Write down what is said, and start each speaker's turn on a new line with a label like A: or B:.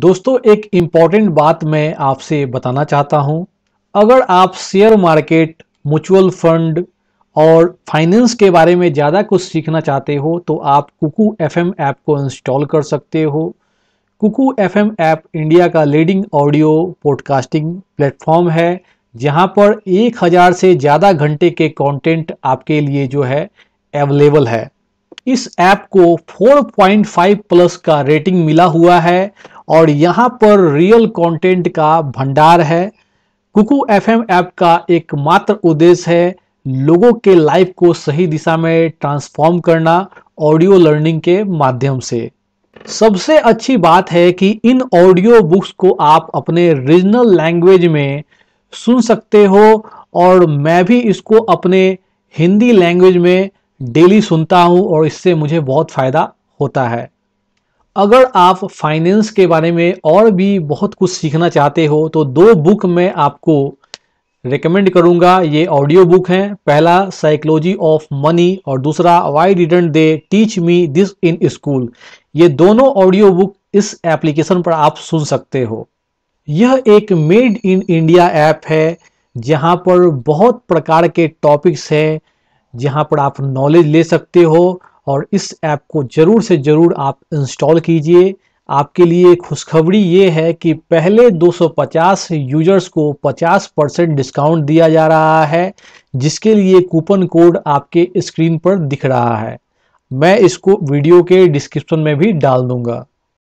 A: दोस्तों एक इम्पॉर्टेंट बात मैं आपसे बताना चाहता हूं अगर आप शेयर मार्केट म्यूचुअल फंड और फाइनेंस के बारे में ज़्यादा कुछ सीखना चाहते हो तो आप कुकू एफएम ऐप को इंस्टॉल कर सकते हो कुकू एफएम ऐप इंडिया का लीडिंग ऑडियो पॉडकास्टिंग प्लेटफॉर्म है जहां पर एक हज़ार से ज़्यादा घंटे के कंटेंट आपके लिए जो है अवेलेबल है इस ऐप को 4.5 प्लस का रेटिंग मिला हुआ है और यहाँ पर रियल कंटेंट का भंडार है कुकू एफएम ऐप का एकमात्र उद्देश्य है लोगों के लाइफ को सही दिशा में ट्रांसफॉर्म करना ऑडियो लर्निंग के माध्यम से सबसे अच्छी बात है कि इन ऑडियो बुक्स को आप अपने रीजनल लैंग्वेज में सुन सकते हो और मैं भी इसको अपने हिंदी लैंग्वेज में डेली सुनता हूँ और इससे मुझे बहुत फ़ायदा होता है अगर आप फाइनेंस के बारे में और भी बहुत कुछ सीखना चाहते हो तो दो बुक मैं आपको रिकमेंड करूंगा ये ऑडियो बुक हैं पहला साइकोलॉजी ऑफ मनी और दूसरा why didn't they teach me this in school ये दोनों ऑडियो बुक इस एप्लीकेशन पर आप सुन सकते हो यह एक मेड इन इंडिया ऐप है जहाँ पर बहुत प्रकार के टॉपिक्स हैं जहां पर आप नॉलेज ले सकते हो और इस ऐप को ज़रूर से ज़रूर आप इंस्टॉल कीजिए आपके लिए खुशखबरी ये है कि पहले 250 यूजर्स को 50 परसेंट डिस्काउंट दिया जा रहा है जिसके लिए कूपन कोड आपके स्क्रीन पर दिख रहा है मैं इसको वीडियो के डिस्क्रिप्शन में भी डाल दूंगा